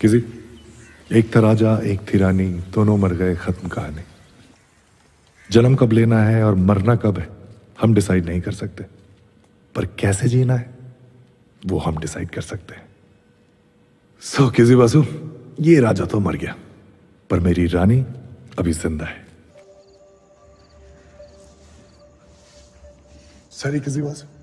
किसी एक था राजा एक थी रानी दोनों मर गए खत्म कहानी जन्म कब लेना है और मरना कब है हम डिसाइड नहीं कर सकते पर कैसे जीना है वो हम डिसाइड कर सकते हैं सो किसी बासु ये राजा तो मर गया पर मेरी रानी अभी जिंदा है सॉरी किसी बासु